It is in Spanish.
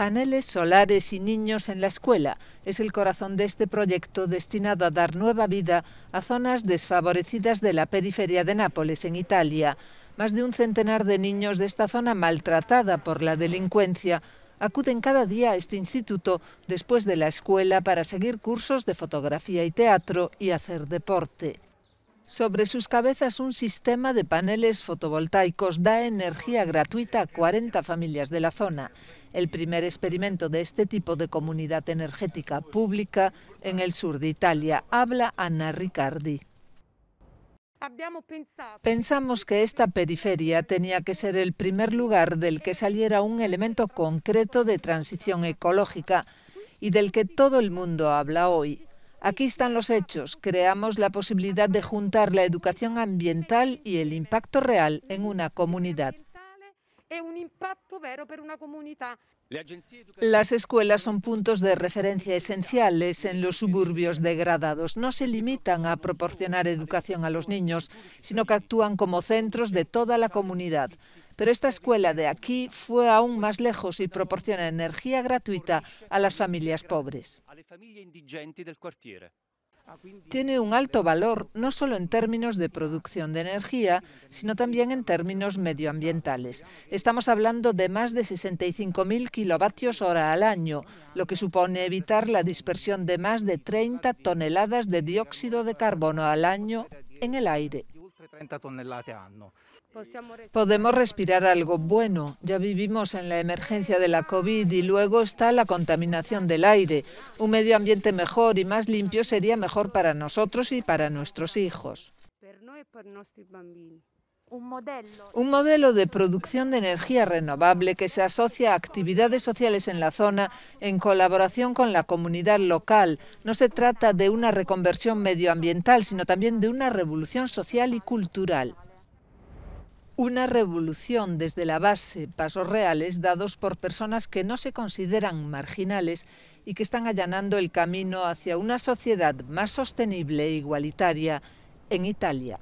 Paneles solares y niños en la escuela es el corazón de este proyecto destinado a dar nueva vida a zonas desfavorecidas de la periferia de Nápoles, en Italia. Más de un centenar de niños de esta zona maltratada por la delincuencia acuden cada día a este instituto después de la escuela para seguir cursos de fotografía y teatro y hacer deporte. Sobre sus cabezas un sistema de paneles fotovoltaicos da energía gratuita a 40 familias de la zona, el primer experimento de este tipo de comunidad energética pública en el sur de Italia, habla Anna Riccardi. Pensamos que esta periferia tenía que ser el primer lugar del que saliera un elemento concreto de transición ecológica y del que todo el mundo habla hoy, Aquí están los hechos. Creamos la posibilidad de juntar la educación ambiental y el impacto real en una comunidad. Las escuelas son puntos de referencia esenciales en los suburbios degradados. No se limitan a proporcionar educación a los niños, sino que actúan como centros de toda la comunidad. Pero esta escuela de aquí fue aún más lejos y proporciona energía gratuita a las familias pobres. Tiene un alto valor no solo en términos de producción de energía, sino también en términos medioambientales. Estamos hablando de más de 65.000 kilovatios hora al año, lo que supone evitar la dispersión de más de 30 toneladas de dióxido de carbono al año en el aire. Pues Podemos respirar algo bueno. Ya vivimos en la emergencia de la COVID y luego está la contaminación del aire. Un medio ambiente mejor y más limpio sería mejor para nosotros y para nuestros hijos. Un modelo de producción de energía renovable que se asocia a actividades sociales en la zona en colaboración con la comunidad local. No se trata de una reconversión medioambiental, sino también de una revolución social y cultural. Una revolución desde la base, pasos reales dados por personas que no se consideran marginales y que están allanando el camino hacia una sociedad más sostenible e igualitaria en Italia.